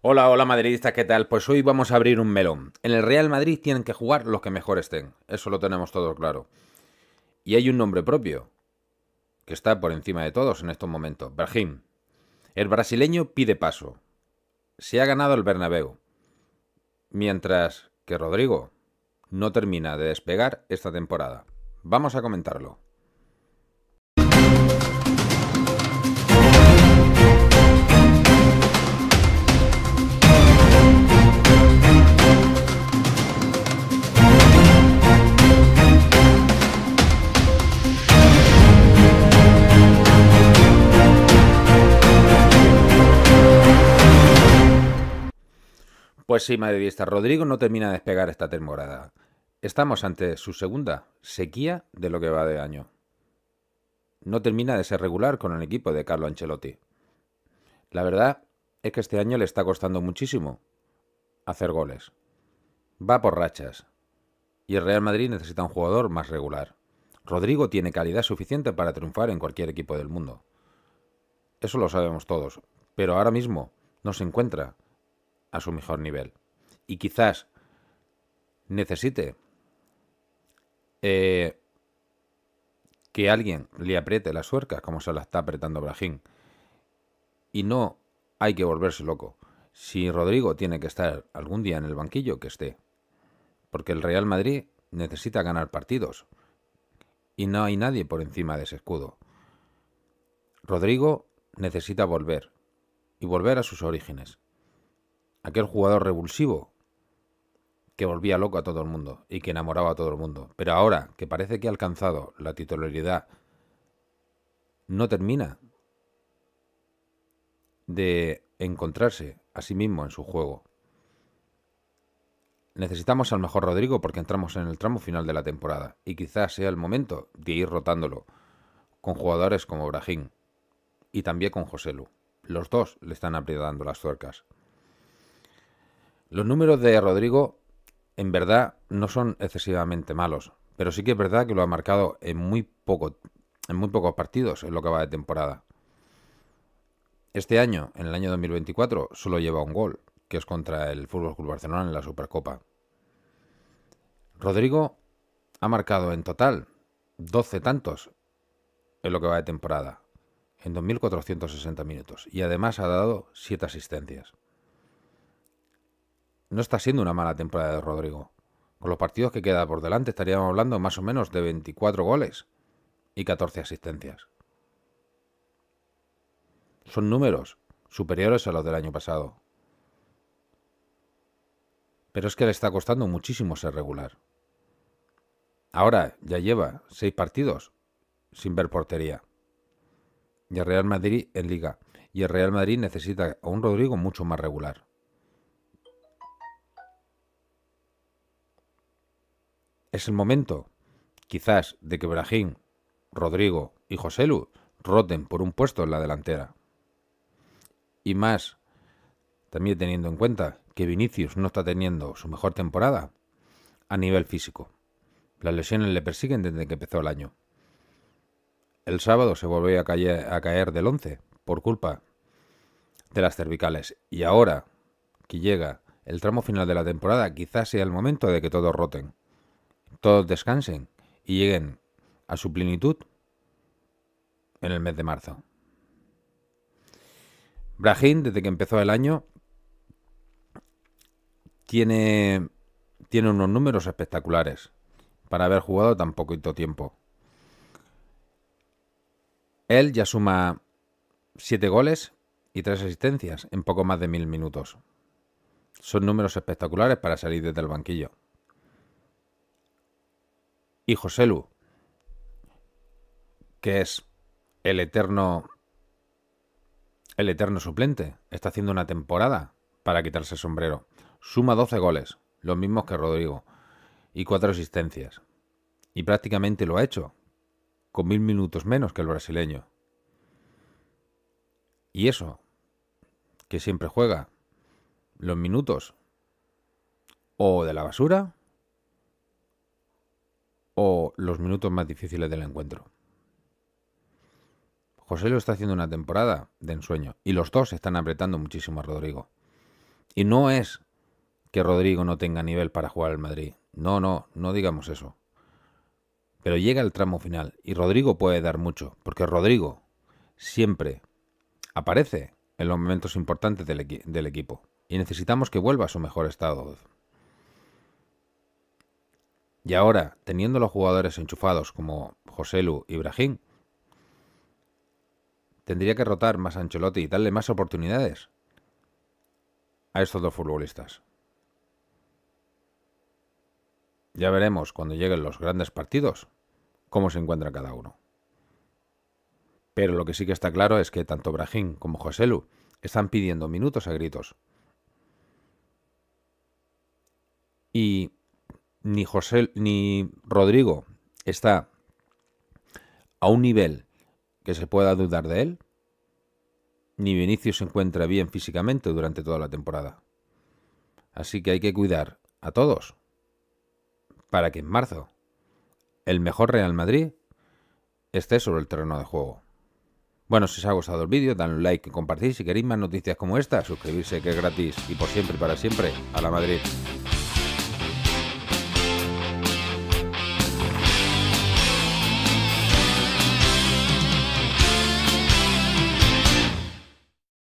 Hola, hola madridistas, ¿qué tal? Pues hoy vamos a abrir un melón. En el Real Madrid tienen que jugar los que mejor estén, eso lo tenemos todo claro. Y hay un nombre propio, que está por encima de todos en estos momentos, Berjín. El brasileño pide paso. Se ha ganado el Bernabéu. Mientras que Rodrigo no termina de despegar esta temporada. Vamos a comentarlo. Pues sí, madridista, Rodrigo no termina de despegar esta temporada. Estamos ante su segunda sequía de lo que va de año. No termina de ser regular con el equipo de Carlo Ancelotti. La verdad es que este año le está costando muchísimo hacer goles. Va por rachas. Y el Real Madrid necesita un jugador más regular. Rodrigo tiene calidad suficiente para triunfar en cualquier equipo del mundo. Eso lo sabemos todos. Pero ahora mismo no se encuentra a su mejor nivel. Y quizás necesite eh, que alguien le apriete las suercas como se la está apretando Brahim. Y no hay que volverse loco. Si Rodrigo tiene que estar algún día en el banquillo, que esté. Porque el Real Madrid necesita ganar partidos. Y no hay nadie por encima de ese escudo. Rodrigo necesita volver. Y volver a sus orígenes aquel jugador revulsivo que volvía loco a todo el mundo y que enamoraba a todo el mundo. Pero ahora que parece que ha alcanzado la titularidad, no termina de encontrarse a sí mismo en su juego. Necesitamos al mejor Rodrigo porque entramos en el tramo final de la temporada y quizás sea el momento de ir rotándolo con jugadores como Brahim y también con Joselu. Los dos le están apretando las tuercas. Los números de Rodrigo en verdad no son excesivamente malos, pero sí que es verdad que lo ha marcado en muy, pocos partidos en lo que va de temporada. Este año, en el año 2024, solo lleva un gol, que es contra el Fútbol Club Barcelona en la Supercopa. Rodrigo ha marcado en total 12 tantos en lo que va de temporada, en 2.460 minutos, y además ha dado 7 asistencias no está siendo una mala temporada de Rodrigo. Con los partidos que queda por delante estaríamos hablando más o menos de 24 goles y 14 asistencias. Son números superiores a los del año pasado. Pero es que le está costando muchísimo ser regular. Ahora ya lleva seis partidos sin ver portería. Y el Real Madrid en liga. Y el Real Madrid necesita a un Rodrigo mucho más regular. es el momento, quizás, de que Brahim, Rodrigo y Lu roten por un puesto en la delantera. Y más, también teniendo en cuenta que Vinicius no está teniendo su mejor temporada a nivel físico. Las lesiones le persiguen desde que empezó el año. El sábado se volvió a caer, a caer del 11 por culpa de las cervicales. Y ahora que llega el tramo final de la temporada, quizás sea el momento de que todos roten todos descansen y lleguen a su plenitud en el mes de marzo. Brahim, desde que empezó el año, tiene, tiene unos números espectaculares para haber jugado tan poquito tiempo. Él ya suma 7 goles y 3 asistencias en poco más de mil minutos. Son números espectaculares para salir desde el banquillo y Lu, que es el eterno el eterno suplente, está haciendo una temporada para quitarse el sombrero. Suma 12 goles, los mismos que Rodrigo, y cuatro asistencias. Y prácticamente lo ha hecho, con mil minutos menos que el brasileño. Y eso, que siempre juega, los minutos o de la basura o los minutos más difíciles del encuentro. José lo está haciendo una temporada de ensueño y los dos están apretando muchísimo a Rodrigo. Y no es que Rodrigo no tenga nivel para jugar al Madrid. No, no, no digamos eso. Pero llega el tramo final y Rodrigo puede dar mucho, porque Rodrigo siempre aparece en los momentos importantes del, del equipo y necesitamos que vuelva a su mejor estado. Y ahora, teniendo los jugadores enchufados como Lu y Brajín, tendría que rotar más a Ancelotti y darle más oportunidades a estos dos futbolistas. Ya veremos cuando lleguen los grandes partidos cómo se encuentra cada uno. Pero lo que sí que está claro es que tanto Brahim como Lu están pidiendo minutos a gritos. Y ni José ni Rodrigo está a un nivel que se pueda dudar de él, ni Vinicius se encuentra bien físicamente durante toda la temporada. Así que hay que cuidar a todos para que en marzo el mejor Real Madrid esté sobre el terreno de juego. Bueno, si os ha gustado el vídeo, dan un like y compartid. Si queréis más noticias como esta, suscribirse que es gratis y por siempre y para siempre a la Madrid.